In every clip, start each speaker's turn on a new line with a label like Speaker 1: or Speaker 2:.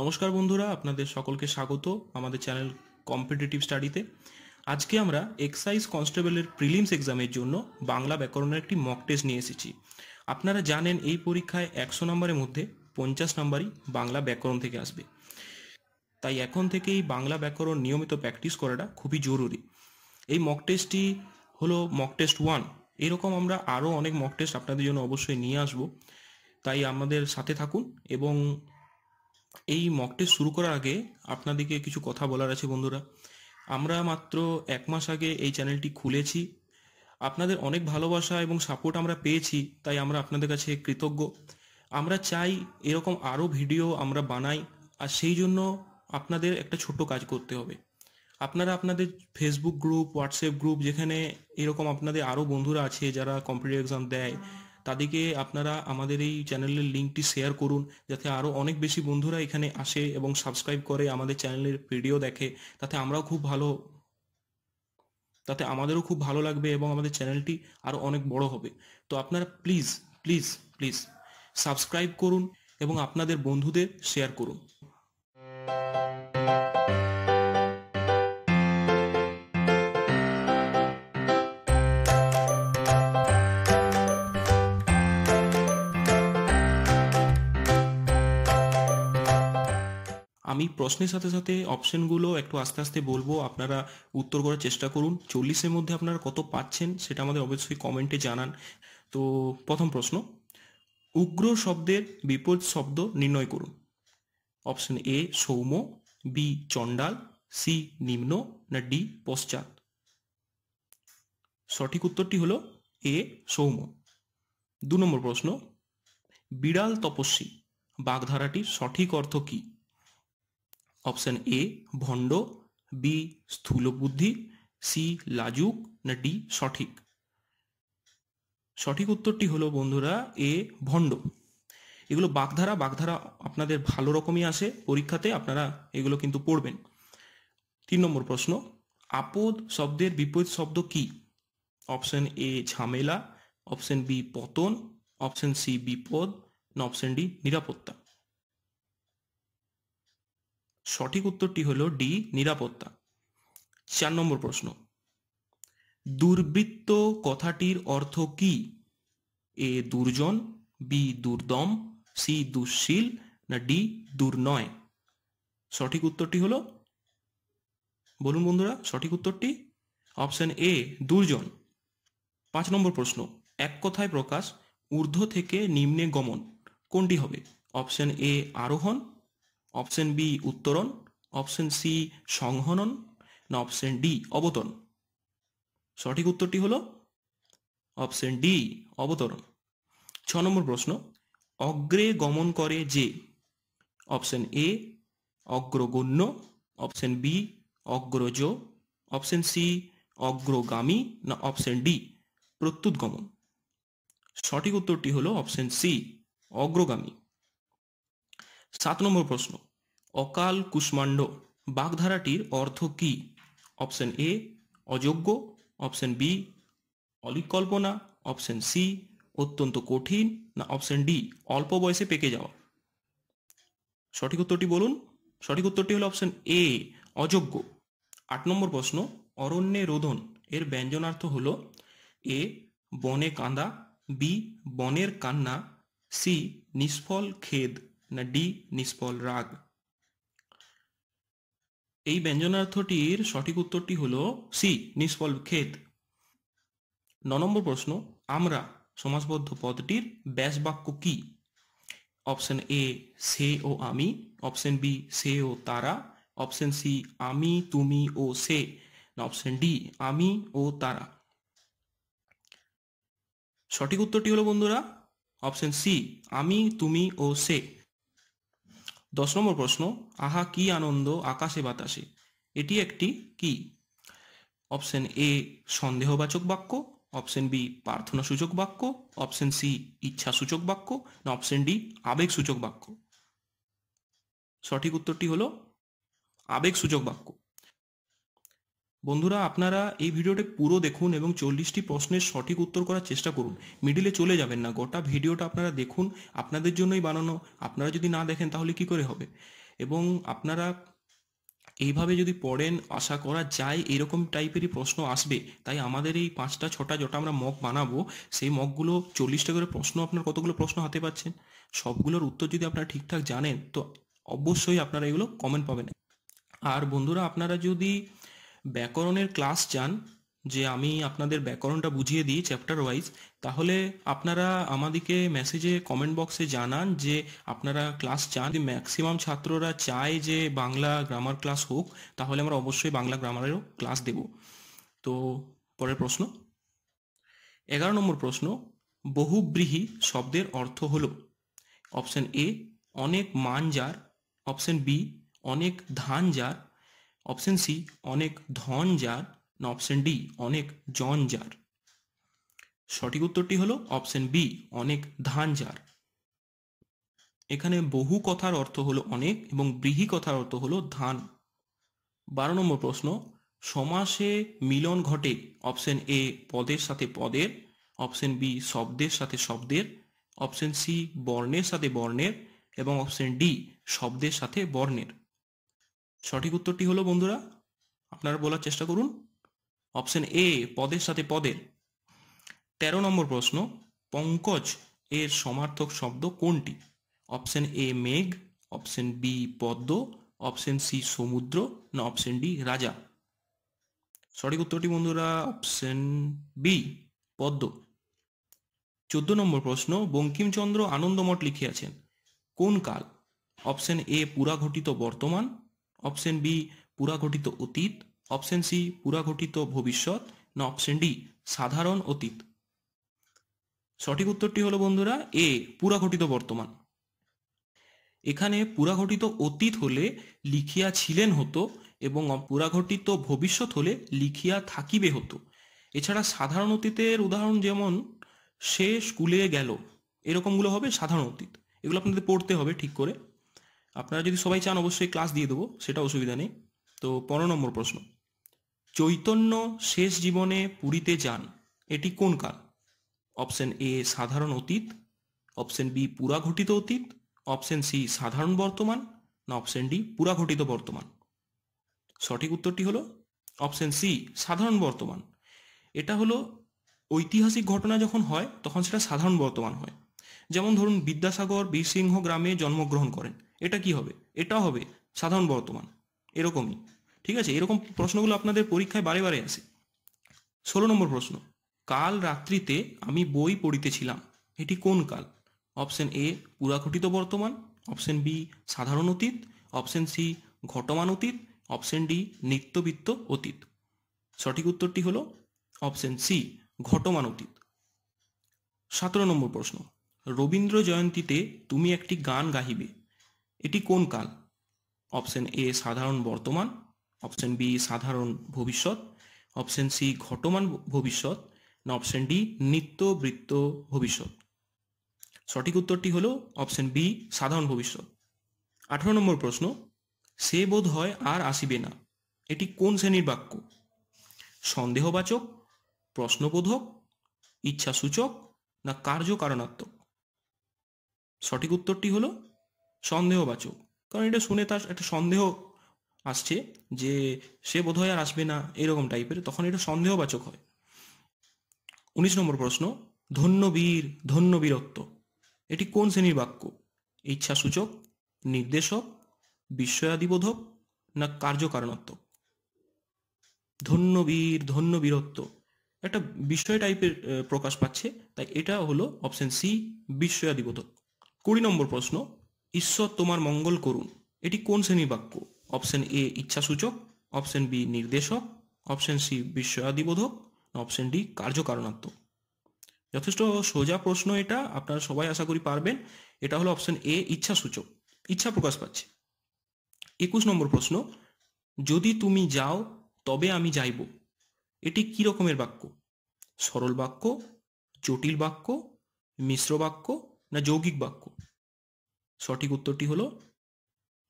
Speaker 1: নমস্কার বন্ধুরা আপনাদের সকলকে স্বাগত আমাদের চ্যানেল কম্পিটিটিভ স্টাডিতে আজকে আমরা এক্সাইজ কনস্টেবলের প্রিলিমস এক্সামের জন্য বাংলা ব্যাকরণের একটি মক টেস্ট নিয়ে এসেছি আপনারা জানেন এই পরীক্ষায় একশো নম্বরের মধ্যে পঞ্চাশ নম্বরই বাংলা ব্যাকরণ থেকে আসবে তাই এখন থেকেই বাংলা ব্যাকরণ নিয়মিত প্র্যাকটিস করাটা খুবই জরুরি এই মক টেস্টটি হলো মক টেস্ট ওয়ান এরকম আমরা আরও অনেক মক টেস্ট আপনাদের জন্য অবশ্যই নিয়ে আসব তাই আমাদের সাথে থাকুন এবং এই মক টেস্ট শুরু করার আগে আপনাদেরকে কিছু কথা বলার আছে বন্ধুরা আমরা মাত্র এক মাস আগে এই চ্যানেলটি খুলেছি আপনাদের অনেক ভালোবাসা এবং সাপোর্ট আমরা পেয়েছি তাই আমরা আপনাদের কাছে কৃতজ্ঞ আমরা চাই এরকম আরও ভিডিও আমরা বানাই আর সেই জন্য আপনাদের একটা ছোট্ট কাজ করতে হবে আপনারা আপনাদের ফেসবুক গ্রুপ হোয়াটসঅ্যাপ গ্রুপ যেখানে এরকম আপনাদের আরও বন্ধুরা আছে যারা কম্পিটিভ এক্সাম দেয় তাদেরকে আপনারা আমাদের এই চ্যানেলের লিঙ্কটি শেয়ার করুন যাতে আরও অনেক বেশি বন্ধুরা এখানে আসে এবং সাবস্ক্রাইব করে আমাদের চ্যানেলের ভিডিও দেখে তাতে আমরাও খুব ভালো তাতে আমাদেরও খুব ভালো লাগবে এবং আমাদের চ্যানেলটি আরও অনেক বড় হবে তো আপনারা প্লিজ প্লিজ প্লিজ সাবস্ক্রাইব করুন এবং আপনাদের বন্ধুদের শেয়ার করুন আমি প্রশ্নের সাথে সাথে অপশনগুলো একটু আস্তে আস্তে বলবো আপনারা উত্তর করার চেষ্টা করুন চল্লিশের মধ্যে আপনারা কত পাচ্ছেন সেটা আমাদের অবশ্যই কমেন্টে জানান তো প্রথম প্রশ্ন উগ্র শব্দের বিপরীত শব্দ নির্ণয় করুন অপশন এ সৌম বি চণ্ডাল সি নিম্ন না ডি পশ্চাৎ সঠিক উত্তরটি হলো এ সৌম দু নম্বর প্রশ্ন বিড়াল তপস্বী বাগধারাটির সঠিক অর্থ কী অপশন এ ভণ্ড বি স্থূল বুদ্ধি সি লাজুক না ডি সঠিক সঠিক উত্তরটি হলো বন্ধুরা এ ভণ্ড এগুলো বাগধারা বাগধারা আপনাদের ভালো রকমই আসে পরীক্ষাতে আপনারা এগুলো কিন্তু পড়বেন তিন নম্বর প্রশ্ন আপদ শব্দের বিপরীত শব্দ কি অপশন এ ঝামেলা অপশন বি পতন অপশন সি বিপদ না অপশন ডি নিরাপত্তা সঠিক উত্তরটি হল ডি নিরাপত্তা চার নম্বর প্রশ্ন দুর্বৃত্ত কথাটির অর্থ কি এ দুর্জন বি দুর্দম সি দুঃশীল না ডি দুর্নয় সঠিক উত্তরটি হল বলুন বন্ধুরা সঠিক উত্তরটি অপশন এ দুর্জন পাঁচ নম্বর প্রশ্ন এক কথায় প্রকাশ ঊর্ধ্ব থেকে নিম্নে গমন কোনটি হবে অপশন এ আরোহণ অপশন বি উত্তরণ অপশন সি সংহনন না অপশন ডি অবতরণ সঠিক উত্তরটি হল অপশন ডি অবতরণ ছ নম্বর প্রশ্ন অগ্রে গমন করে যে অপশন এ অগ্রগণ্য অপশন বি অগ্রজ অপশন সি অগ্রগামী না অপশন ডি প্রত্যুৎগমন সঠিক উত্তরটি হলো অপশন সি অগ্রগামী সাত নম্বর প্রশ্ন অকাল কুষ্মাণ্ড বাগধারাটির অর্থ কি অপশন এ অযোগ্য অপশন বি অলিকল্পনা অপশন সি অত্যন্ত কঠিন না অপশন ডি অল্প বয়সে পেকে যাওয়া সঠিক উত্তরটি বলুন সঠিক উত্তরটি হলো অপশন এ অযোগ্য আট নম্বর প্রশ্ন অরণ্যে রোদন এর ব্যঞ্জনার্থ হল এ বনে কাঁদা বি বনের কান্না সি নিষ্ফল খেদ না ডি নিষ্ফল রাগ এই ব্যঞ্জনার্থটির সঠিক উত্তরটি হলো সি নিষ্ফল খেদ ন নম্বর প্রশ্ন আমরা সমাজবদ্ধ পদটির ব্যাস বাক্য কি অপশন এ সে ও আমি অপশন বি সে ও তারা অপশন সি আমি তুমি ও সে অপশন ডি আমি ও তারা সঠিক উত্তরটি হলো বন্ধুরা অপশন সি আমি তুমি ও সে দশ নম্বর প্রশ্ন আহা কি আনন্দ আকাশে বাতাসে এটি একটি কি অপশন এ সন্দেহবাচক বাক্য অপশন বি প্রার্থনা সূচক বাক্য অপশন সি ইচ্ছা সূচক বাক্য না অপশন ডি আবেগ সূচক বাক্য সঠিক উত্তরটি হলো আবেগ সূচক বাক্য বন্ধুরা আপনারা এই ভিডিওটা পুরো দেখুন এবং চল্লিশটি প্রশ্নের সঠিক উত্তর করার চেষ্টা করুন মিডিলে চলে যাবেন না গোটা ভিডিওটা আপনারা দেখুন আপনাদের জন্যই বানানো আপনারা যদি না দেখেন তাহলে কি করে হবে এবং আপনারা এইভাবে যদি পড়েন আশা করা যায় এরকম টাইপেরই প্রশ্ন আসবে তাই আমাদের এই পাঁচটা ছটা যটা আমরা মগ বানাবো সেই মগগুলো চল্লিশটা করে প্রশ্ন আপনার কতগুলো প্রশ্ন হাতে পাচ্ছেন সবগুলোর উত্তর যদি আপনারা ঠিকঠাক জানেন তো অবশ্যই আপনারা এগুলো কমেন্ট পাবেন আর বন্ধুরা আপনারা যদি ব্যাকরণের ক্লাস চান যে আমি আপনাদের ব্যাকরণটা বুঝিয়ে দিই চ্যাপ্টার ওয়াইজ তাহলে আপনারা আমাদেরকে মেসেজে কমেন্ট বক্সে জানান যে আপনারা ক্লাস চান ম্যাক্সিমাম ছাত্ররা চায় যে বাংলা গ্রামার ক্লাস হোক তাহলে আমরা অবশ্যই বাংলা গ্রামারেরও ক্লাস দেব তো পরের প্রশ্ন এগারো নম্বর প্রশ্ন বহুব্রীহি শব্দের অর্থ হল অপশন এ অনেক মান যার অপশন বি অনেক ধান যার অপশন সি অনেক ধন যার না অপশন ডি অনেক জন যার সঠিক উত্তরটি হলো অপশন বি অনেক ধান যার এখানে বহু কথার অর্থ হলো অনেক এবং ব্রিহি কথার অর্থ হলো ধান বারো নম্বর প্রশ্ন সমাসে মিলন ঘটে অপশন এ পদের সাথে পদের অপশন বি শব্দের সাথে শব্দের অপশন সি বর্ণের সাথে বর্ণের এবং অপশন ডি শব্দের সাথে বর্ণের সঠিক উত্তরটি হলো বন্ধুরা আপনারা বলার চেষ্টা করুন অপশন এ পদের সাথে পদের তেরো নম্বর প্রশ্ন পঙ্কজ এর সমার্থক শব্দ কোনটি অপশন এ মেঘ অপশন বি পদ্ম অপশন সি সমুদ্র না অপশন ডি রাজা সঠিক উত্তরটি বন্ধুরা অপশন বি পদ্ম চোদ্দ নম্বর প্রশ্ন বঙ্কিমচন্দ্র আনন্দমঠ লিখিয়াছেন কোন কাল অপশন এ পুরাঘটিত বর্তমান অপশন বি পুরাঘটিত অতীত অপশন সি পুরাঘটিত ভবিষ্যৎ না অপশন ডি সাধারণ অতীত সঠিক উত্তরটি হলো বন্ধুরা এ পুরাঘটিত বর্তমান এখানে পুরাঘটিত অতীত হলে লিখিয়া ছিলেন হতো এবং পুরাঘটিত ভবিষ্যৎ হলে লিখিয়া থাকিবে হতো এছাড়া সাধারণ অতীতের উদাহরণ যেমন সে স্কুলে গেল এরকমগুলো হবে সাধারণ অতীত এগুলো আপনাদের পড়তে হবে ঠিক করে আপনারা যদি সবাই চান অবশ্যই ক্লাস দিয়ে দেবো সেটা অসুবিধা নেই তো পনেরো নম্বর প্রশ্ন চৈতন্য শেষ জীবনে পুরীতে যান এটি কোন কাল অপশন এ সাধারণ অতীত অপশন বি পুরাঘটিত অতীত অপশন সি সাধারণ বর্তমান না অপশন ডি পুরাঘটিত বর্তমান সঠিক উত্তরটি হলো অপশন সি সাধারণ বর্তমান এটা হলো ঐতিহাসিক ঘটনা যখন হয় তখন সেটা সাধারণ বর্তমান হয় যেমন ধরুন বিদ্যাসাগর বীরসিংহ গ্রামে জন্মগ্রহণ করেন এটা কি হবে এটা হবে সাধারণ বর্তমান এরকমই ঠিক আছে এরকম প্রশ্নগুলো আপনাদের পরীক্ষায় বারে বারে আসে ষোলো নম্বর প্রশ্ন কাল রাত্রিতে আমি বই পড়িতেছিলাম এটি কোন কাল অপশন এ পুরাঘটিত বর্তমান অপশন বি সাধারণ অতীত অপশন সি ঘটমান অতীত অপশন ডি নিত্যবিত্ত অতীত সঠিক উত্তরটি হল অপশন সি ঘটমান অতীত সতেরো নম্বর প্রশ্ন রবীন্দ্র জয়ন্তীতে তুমি একটি গান গাহিবে এটি কোন কাল অপশন এ সাধারণ বর্তমান অপশন বি সাধারণ ভবিষ্যৎ অপশন সি ঘটমান ভবিষ্যৎ না অপশন ডি নিত্য বৃত্ত ভবিষ্যৎ সঠিক উত্তরটি হলো অপশন বি সাধারণ ভবিষ্যৎ আঠারো নম্বর প্রশ্ন সে বোধ হয় আর আসিবে না এটি কোন শ্রেণীর বাক্য সন্দেহবাচক প্রশ্নবোধক ইচ্ছাসূচক না কার্যকারণাত্মক সঠিক উত্তরটি হলো সন্দেহবাচক কারণ এটা শুনে তার একটা সন্দেহ আসছে যে সে বোধহয় আর আসবে না এরকম টাইপের তখন এটা সন্দেহবাচক হয় উনিশ নম্বর প্রশ্ন ধন্য বীর ধন্য বীরত্ব এটি কোন শ্রেণীর বাক্য ইচ্ছাসূচক নির্দেশক বিস্ময়াদিবোধক না কার্যকারণাত্মক ধন্য বীর ধন্য বীরত্ব একটা বিস্ময় টাইপের প্রকাশ পাচ্ছে তাই এটা হলো অপশন সি বিস্ময়াদিবোধক কুড়ি নম্বর প্রশ্ন ঈশ্বর তোমার মঙ্গল করুন এটি কোন শ্রেণীর বাক্য অপশন এ ইচ্ছাসূচক অপশন বি নির্দেশক অপশন সি বিস্ময়াদিবোধক অপশন ডি কার্যকারণাত্মক যথেষ্ট সোজা প্রশ্ন এটা আপনারা সবাই আশা করি পারবেন এটা হলো অপশন এ ইচ্ছাসূচক ইচ্ছা প্রকাশ পাচ্ছে একুশ নম্বর প্রশ্ন যদি তুমি যাও তবে আমি যাইব এটি কি রকমের বাক্য সরল বাক্য জটিল বাক্য মিশ্র বাক্য না যৌগিক বাক্য সঠিক উত্তরটি হলো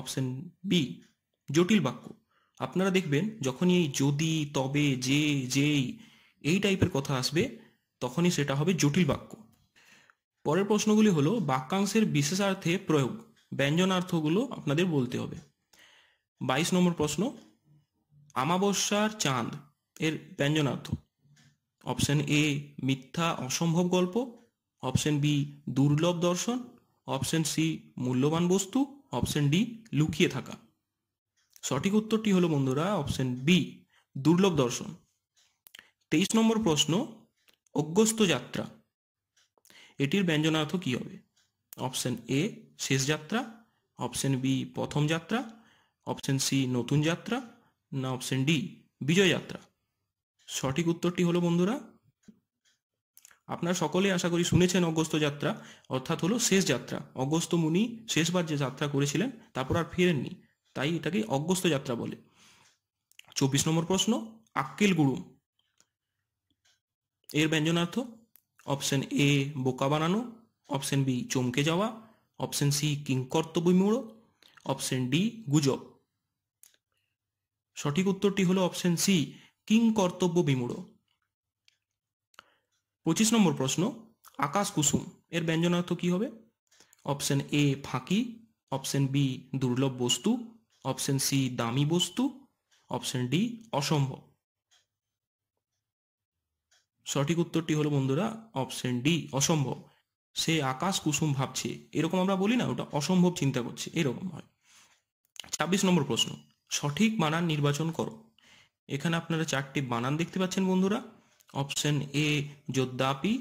Speaker 1: অপশন বি জটিল বাক্য আপনারা দেখবেন যখনই এই যদি তবে যে যেই এই টাইপের কথা আসবে তখনই সেটা হবে জটিল বাক্য পরের প্রশ্নগুলি হলো বাক্যাংশের বিশেষার্থে প্রয়োগ ব্যঞ্জনার্থগুলো আপনাদের বলতে হবে বাইশ নম্বর প্রশ্ন আমাবস্যার চাঁদ এর ব্যঞ্জনার্থ অপশন এ মিথ্যা অসম্ভব গল্প অপশন বি দুর্লভ দর্শন অপশন সি মূল্যবান বস্তু অপশন ডি লুকিয়ে থাকা সঠিক উত্তরটি হলো বন্ধুরা অপশন বি দুর্লভ দর্শন তেইশ নম্বর প্রশ্ন অগ্রস্ত যাত্রা এটির ব্যঞ্জনার্থ কি হবে অপশন এ শেষ যাত্রা অপশন বি প্রথম যাত্রা অপশন সি নতুন যাত্রা না অপশন ডি বিজয় যাত্রা সঠিক উত্তরটি হলো বন্ধুরা আপনারা সকলে আশা করি শুনেছেন অগস্ত যাত্রা অর্থাৎ হলো শেষ যাত্রা অগস্ত মুনি শেষবার যে যাত্রা করেছিলেন তারপর আর ফিরেননি তাই এটাকে অগস্ত যাত্রা বলে চব্বিশ নম্বর প্রশ্ন আক্কেল গুরুম এর ব্যঞ্জনার্থ অপশন এ বোকা বানানো অপশন বি চমকে যাওয়া অপশন সি কিংকর্তবিমূঢ় অপশন ডি গুজব সঠিক উত্তরটি হলো অপশন সি কিংকর্তব্য বিমূড় পঁচিশ নম্বর প্রশ্ন আকাশ কুসুম এর ব্যঞ্জনার্থ কি হবে অপশন এ ফাঁকি অপশন বি দুর্লভ বস্তু অপশন সি দামি বস্তু অপশন ডি অসম্ভব সঠিক উত্তরটি হলো বন্ধুরা অপশন ডি অসম্ভব সে আকাশ কুসুম ভাবছে এরকম আমরা বলি না ওটা অসম্ভব চিন্তা করছে এরকম হয় ছাব্বিশ নম্বর প্রশ্ন সঠিক বানান নির্বাচন করো এখানে আপনারা চারটি বানান দেখতে পাচ্ছেন বন্ধুরা অপশন এ যোদ্দাপি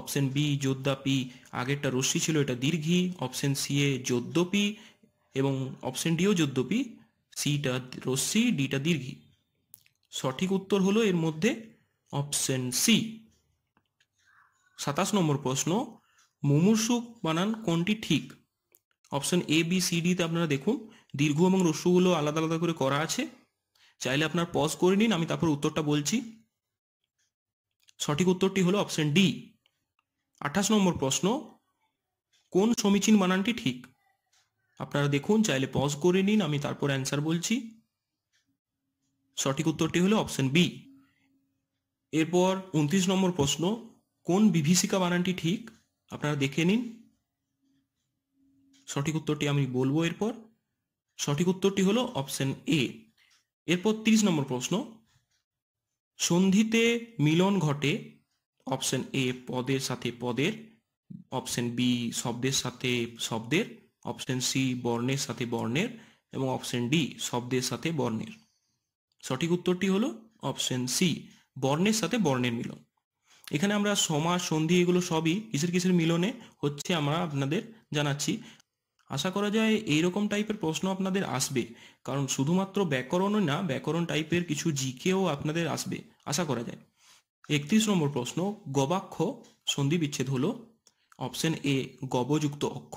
Speaker 1: অপশন বি যোদ্দাপি আগেরটা রশ্মি ছিল এটা দীর্ঘি অপশন সি এ যোদ্যপি এবং অপশন ডিও যোদ্যপি সিটা রশ্মি ডিটা দীর্ঘি সঠিক উত্তর হলো এর মধ্যে অপশন সি সাতাশ নম্বর প্রশ্ন মুমূর্ষু বানান কোনটি ঠিক অপশন এ বি সি ডিতে আপনারা দেখুন দীর্ঘ এবং রস্যুগুলো আলাদা আলাদা করে করা আছে চাইলে আপনার পজ করে নিন আমি তারপর উত্তরটা বলছি সঠিক উত্তরটি হলো অপশন ডি আঠাশ নম্বর প্রশ্ন কোন সমীচীন বানানটি ঠিক আপনারা দেখুন চাইলে পজ করে নিন আমি তারপর অ্যান্সার বলছি সঠিক উত্তরটি হলো অপশন বি এরপর উনত্রিশ নম্বর প্রশ্ন কোন বিভীষিকা বানানটি ঠিক আপনারা দেখে নিন সঠিক উত্তরটি আমি বলবো এরপর সঠিক উত্তরটি হলো অপশন এ এরপর তিরিশ নম্বর প্রশ্ন সন্ধিতে মিলন ঘটে অপশন এ পদের সাথে পদের অপশন বি শব্দের সাথে শব্দের অপশন সি বর্ণের সাথে বর্ণের এবং অপশন ডি শব্দের সাথে বর্ণের সঠিক উত্তরটি হলো অপশন সি বর্ণের সাথে বর্ণের মিলন এখানে আমরা সমাজ সন্ধি এগুলো সবই কিসের কিসের মিলনে হচ্ছে আমরা আপনাদের জানাচ্ছি আশা করা যায় এইরকম টাইপের প্রশ্ন আপনাদের আসবে কারণ শুধুমাত্র ব্যাকরণই না ব্যাকরণ টাইপের কিছু জিকেও আপনাদের আসবে আশা করা যায় একত্রিশ নম্বর প্রশ্ন গবাক্ষ সন্ধি বিচ্ছেদ হলো অপশন এ গবযুক্ত অক্ষ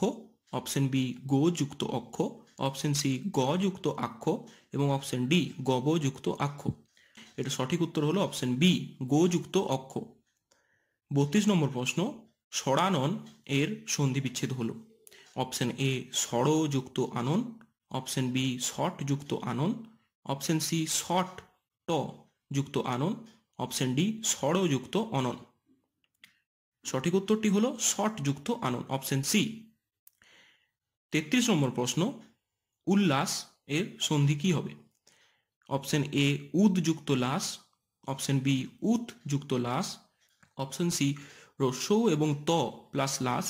Speaker 1: অপশন বি গোযুক্ত অক্ষ অপশন সি গযুক্ত আক্ষ এবং অপশন ডি গবযুক্ত আক্ষ এটা সঠিক উত্তর হলো অপশন বি গোযুক্ত অক্ষ বত্রিশ নম্বর প্রশ্ন সরানন এর সন্ধি বিচ্ছেদ হলো অপশন এ সরযুক্ত আনন অপশন বি শর্ট যুক্ত আনন অপশন সি শর্ট ট যুক্ত আনন অপশন ডি সরযুক্ত অনন সঠিক উত্তরটি হল শর্ট যুক্ত আনন অপশন সি তেত্রিশ নম্বর প্রশ্ন উল্লাস এর সন্ধি কি হবে অপশন এ উদ যুক্ত লাস অপশন বি উত যুক্ত লাস অপশন সি রসৌ এবং ত প্লাস লাস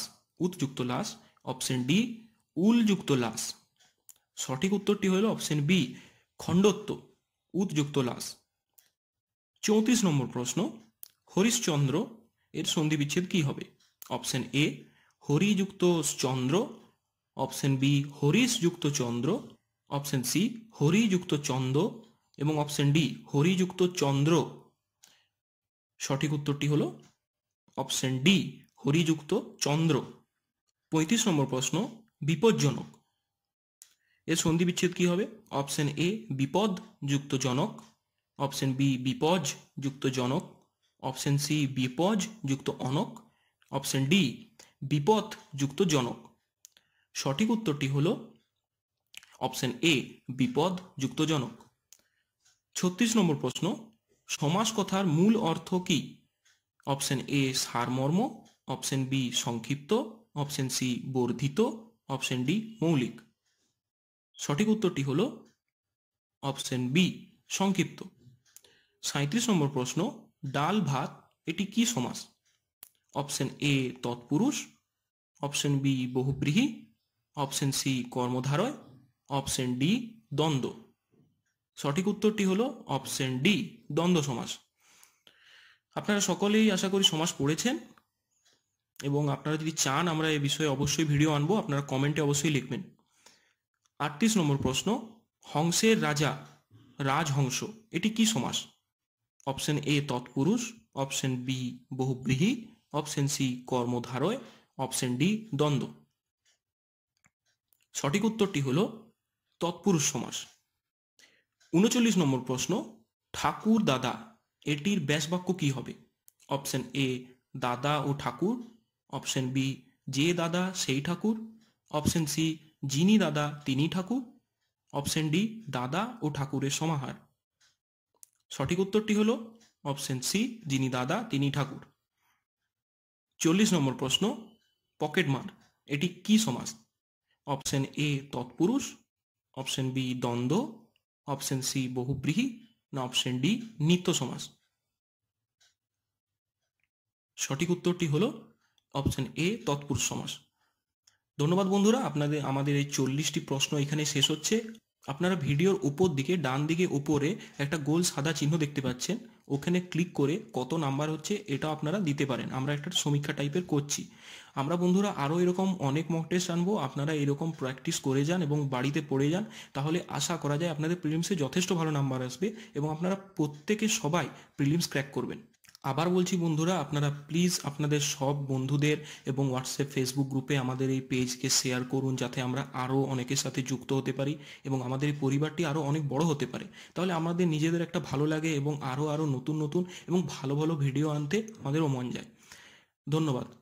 Speaker 1: যুক্ত লাস অপশন ডি উলযুক্ত লাশ সঠিক উত্তরটি হলো অপশন বি খণ্ডত্ব উদযুক্ত লাশ চৌত্রিশ নম্বর প্রশ্ন হরিশ্চন্দ্র এর সন্ধি বিচ্ছেদ কি হবে অপশন এ হরিযুক্ত চন্দ্র অপশন বি হরিশযুক্ত চন্দ্র অপশন সি হরিযুক্ত চন্দ এবং অপশন ডি হরিযুক্ত চন্দ্র সঠিক উত্তরটি হলো অপশন ডি হরিযুক্ত চন্দ্র পঁয়ত্রিশ নম্বর প্রশ্ন বিপজ্জনক এর সন্ধি বিচ্ছেদ কি হবে অপশন এ বিপদ যুক্ত জনক অপশন বি বিপজ যুক্ত জনক অপশন সি বিপজ যুক্ত অনক অপশন ডি বিপদ যুক্ত জনক সঠিক উত্তরটি হল অপশন এ বিপদ যুক্ত জনক ছত্রিশ নম্বর প্রশ্ন সমাস কথার মূল অর্থ কি অপশন এ সারমর্ম অপশন বি সংক্ষিপ্ত অপশন সি বর্ধিত অপশন ডি মৌলিক সঠিক উত্তরটি হল অপশন বি সংক্ষিপ্ত সাঁত্রিশ নম্বর প্রশ্ন ডাল ভাত এটি কি সমাস অপশন এ তৎপুরুষ অপশন বি বহুব্রীহী অপশন সি কর্মধারয় অপশন ডি দ্বন্দ্ব সঠিক উত্তরটি হল অপশন ডি দ্বন্দ্ব সমাস আপনারা সকলেই আশা করি সমাস পড়েছেন এবং আপনারা যদি চান আমরা এ বিষয়ে অবশ্যই ভিডিও আনবো আপনারা কমেন্টে অবশ্যই লিখবেন আটত্রিশ নম্বর প্রশ্ন হংসের রাজা রাজহংস এটি কি সমাস অপশন এ তৎপুরুষ অপশন বি বহুব্রীহি অপশন সি কর্মধারয় অপশন ডি দ্বন্দ্ব সঠিক উত্তরটি হল তৎপুরুষ সমাস উনচল্লিশ নম্বর প্রশ্ন ঠাকুর দাদা এটির ব্যাসবাক্য কি হবে অপশন এ দাদা ও ঠাকুর অপশন বি যে দাদা সেই ঠাকুর অপশন সি যিনি দাদা তিনি ঠাকুর অপশন ডি দাদা ও ঠাকুরের সমাহার সঠিক উত্তরটি হল অপশন সি যিনি দাদা তিনি ঠাকুর চল্লিশ নম্বর প্রশ্ন পকেটমার এটি কি সমাজ অপশন এ তৎপুরুষ অপশন বি দ্বন্দ্ব অপশন সি বহুব্রীহি না অপশন ডি নিত্য সমাজ সঠিক উত্তরটি হলো অপশন এ তৎপুরুষ সমাস ধন্যবাদ বন্ধুরা আপনাদের আমাদের এই চল্লিশটি প্রশ্ন এখানে শেষ হচ্ছে আপনারা ভিডিওর উপর দিকে ডান দিকে উপরে একটা গোল সাদা চিহ্ন দেখতে পাচ্ছেন ওখানে ক্লিক করে কত নাম্বার হচ্ছে এটা আপনারা দিতে পারেন আমরা একটা সমীক্ষা টাইপের করছি আমরা বন্ধুরা আরও এরকম অনেক মক টেস্ট আনবো আপনারা এরকম প্র্যাকটিস করে যান এবং বাড়িতে পড়ে যান তাহলে আশা করা যায় আপনাদের প্রিলিমসে যথেষ্ট ভালো নাম্বার আসবে এবং আপনারা প্রত্যেকে সবাই প্রিলিমস ক্র্যাক করবেন আবার বলছি বন্ধুরা আপনারা প্লিজ আপনাদের সব বন্ধুদের এবং হোয়াটসঅ্যাপ ফেসবুক গ্রুপে আমাদের এই পেজকে শেয়ার করুন যাতে আমরা আরও অনেকের সাথে যুক্ত হতে পারি এবং আমাদের এই পরিবারটি আরও অনেক বড় হতে পারে তাহলে আমাদের নিজেদের একটা ভালো লাগে এবং আরও আরও নতুন নতুন এবং ভালো ভালো ভিডিও আনতে আমাদেরও মন যায় ধন্যবাদ